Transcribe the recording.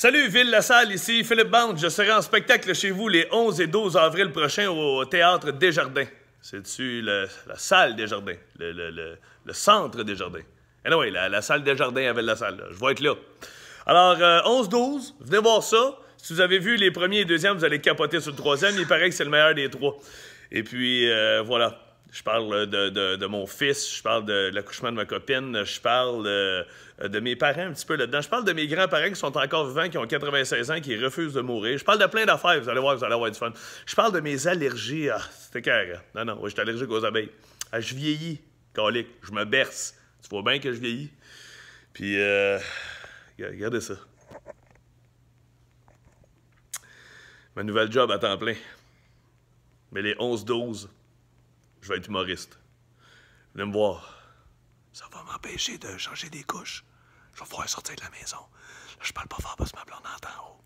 Salut Ville La Salle, ici Philippe Bande. Je serai en spectacle chez vous les 11 et 12 avril prochains au Théâtre Desjardins. C'est-tu la salle Desjardins, le, le, le, le centre Desjardins. Eh anyway, oui, la, salle salle Desjardins avec la salle. Je vais être là. Alors, 11-12, euh, venez voir ça. Si vous avez vu les premiers et deuxièmes, vous allez capoter sur le troisième. Il paraît que c'est le meilleur des trois. Et puis, euh, voilà. Je parle de, mon fils, je parle de, l'accouchement de ma copine, je parle euh, de, mes parents un petit peu là-dedans. Je parle de mes grands-parents qui sont encore vivants, qui ont 96 ans, qui refusent de mourir. Je parle de plein d'affaires, vous allez voir, vous allez avoir du fun. Je parle de mes allergies. Ah, c'était carré. Non, non, je suis allergique aux abeilles. Ah, je vieillis, colique, je me berce. Tu vois bien que je vieillis. Puis, regardez euh, ça. Ma nouvelle job à temps plein. Mais les 11-12, je vais être humoriste. Venez me voir. Ça va m'empêcher de changer des couches. Je vais pouvoir sortir de la maison. je parle pas fort parce que ma blonde entend en haut.